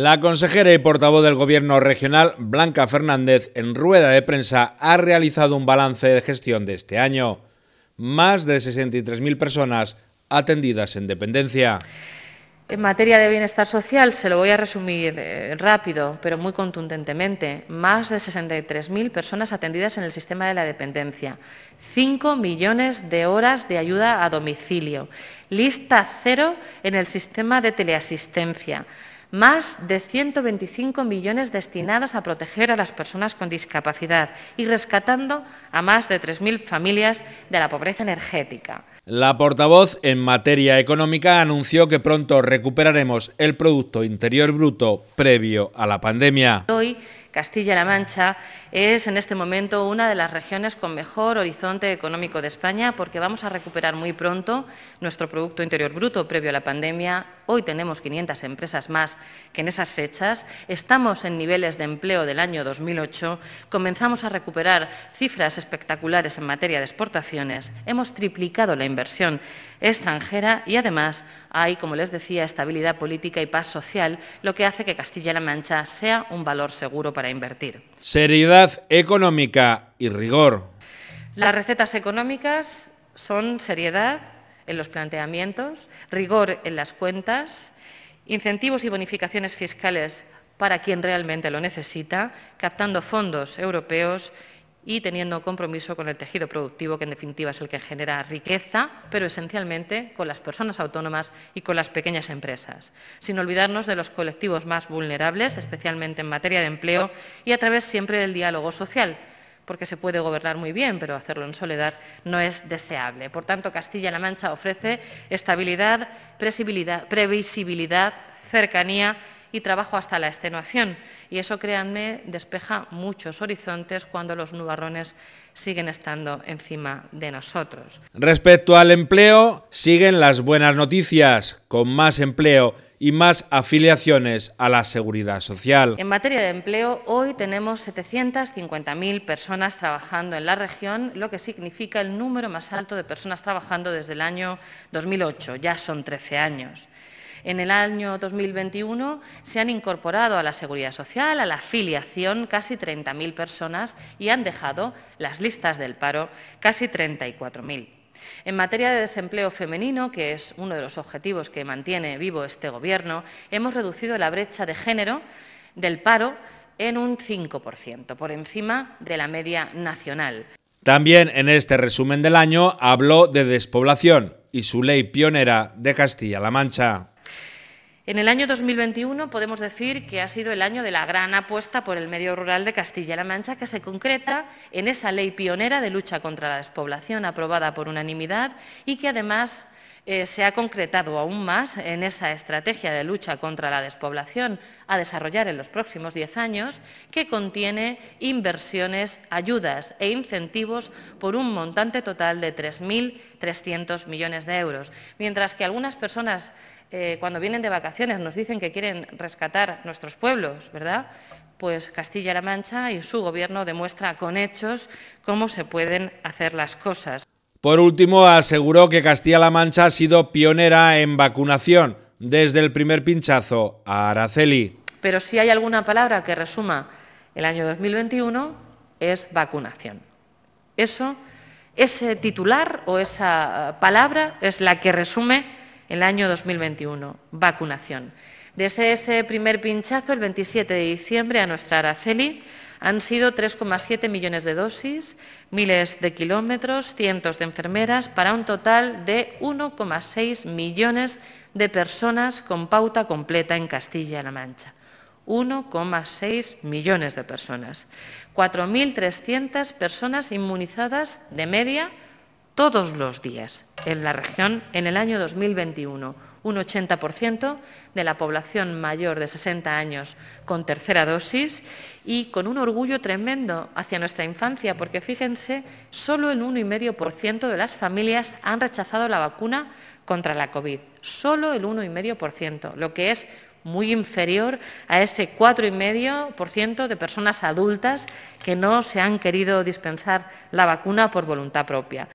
La consejera y portavoz del Gobierno regional, Blanca Fernández, en rueda de prensa ha realizado un balance de gestión de este año. Más de 63.000 personas atendidas en dependencia. En materia de bienestar social, se lo voy a resumir eh, rápido, pero muy contundentemente, más de 63.000 personas atendidas en el sistema de la dependencia, 5 millones de horas de ayuda a domicilio, lista cero en el sistema de teleasistencia, más de 125 millones destinados a proteger a las personas con discapacidad y rescatando a más de 3.000 familias de la pobreza energética. La portavoz en materia económica anunció que pronto recuperaremos el Producto Interior Bruto previo a la pandemia. Hoy Castilla-La Mancha es en este momento una de las regiones con mejor horizonte económico de España porque vamos a recuperar muy pronto nuestro Producto Interior Bruto previo a la pandemia Hoy tenemos 500 empresas más que en esas fechas. Estamos en niveles de empleo del año 2008. Comenzamos a recuperar cifras espectaculares en materia de exportaciones. Hemos triplicado la inversión extranjera y, además, hay, como les decía, estabilidad política y paz social, lo que hace que Castilla-La Mancha sea un valor seguro para invertir. Seriedad económica y rigor. Las recetas económicas son seriedad, en los planteamientos, rigor en las cuentas, incentivos y bonificaciones fiscales para quien realmente lo necesita, captando fondos europeos y teniendo compromiso con el tejido productivo, que en definitiva es el que genera riqueza, pero esencialmente con las personas autónomas y con las pequeñas empresas, sin olvidarnos de los colectivos más vulnerables, especialmente en materia de empleo, y a través siempre del diálogo social, porque se puede gobernar muy bien, pero hacerlo en soledad no es deseable. Por tanto, Castilla-La Mancha ofrece estabilidad, previsibilidad, cercanía y trabajo hasta la extenuación. Y eso, créanme, despeja muchos horizontes cuando los nubarrones siguen estando encima de nosotros. Respecto al empleo, siguen las buenas noticias, con más empleo y más afiliaciones a la seguridad social. En materia de empleo, hoy tenemos 750.000 personas trabajando en la región, lo que significa el número más alto de personas trabajando desde el año 2008, ya son 13 años. En el año 2021 se han incorporado a la seguridad social, a la afiliación, casi 30.000 personas y han dejado las listas del paro casi 34.000. En materia de desempleo femenino, que es uno de los objetivos que mantiene vivo este Gobierno, hemos reducido la brecha de género del paro en un 5%, por encima de la media nacional. También en este resumen del año habló de despoblación y su ley pionera de Castilla-La Mancha. En el año 2021 podemos decir que ha sido el año de la gran apuesta por el medio rural de Castilla-La Mancha, que se concreta en esa ley pionera de lucha contra la despoblación aprobada por unanimidad y que además eh, se ha concretado aún más en esa estrategia de lucha contra la despoblación a desarrollar en los próximos diez años, que contiene inversiones, ayudas e incentivos por un montante total de 3.300 millones de euros. Mientras que algunas personas eh, cuando vienen de vacaciones nos dicen que quieren rescatar nuestros pueblos, ¿verdad? Pues Castilla-La Mancha y su gobierno demuestra con hechos cómo se pueden hacer las cosas. Por último, aseguró que Castilla-La Mancha ha sido pionera en vacunación desde el primer pinchazo a Araceli. Pero si hay alguna palabra que resuma el año 2021 es vacunación. Eso, ese titular o esa palabra es la que resume el año 2021, vacunación. Desde ese primer pinchazo, el 27 de diciembre, a nuestra Araceli, han sido 3,7 millones de dosis, miles de kilómetros, cientos de enfermeras, para un total de 1,6 millones de personas con pauta completa en Castilla-La Mancha. 1,6 millones de personas. 4.300 personas inmunizadas de media todos los días en la región en el año 2021 un 80% de la población mayor de 60 años con tercera dosis y con un orgullo tremendo hacia nuestra infancia, porque fíjense, solo el 1,5% de las familias han rechazado la vacuna contra la COVID, solo el 1,5%, lo que es muy inferior a ese 4,5% de personas adultas que no se han querido dispensar la vacuna por voluntad propia.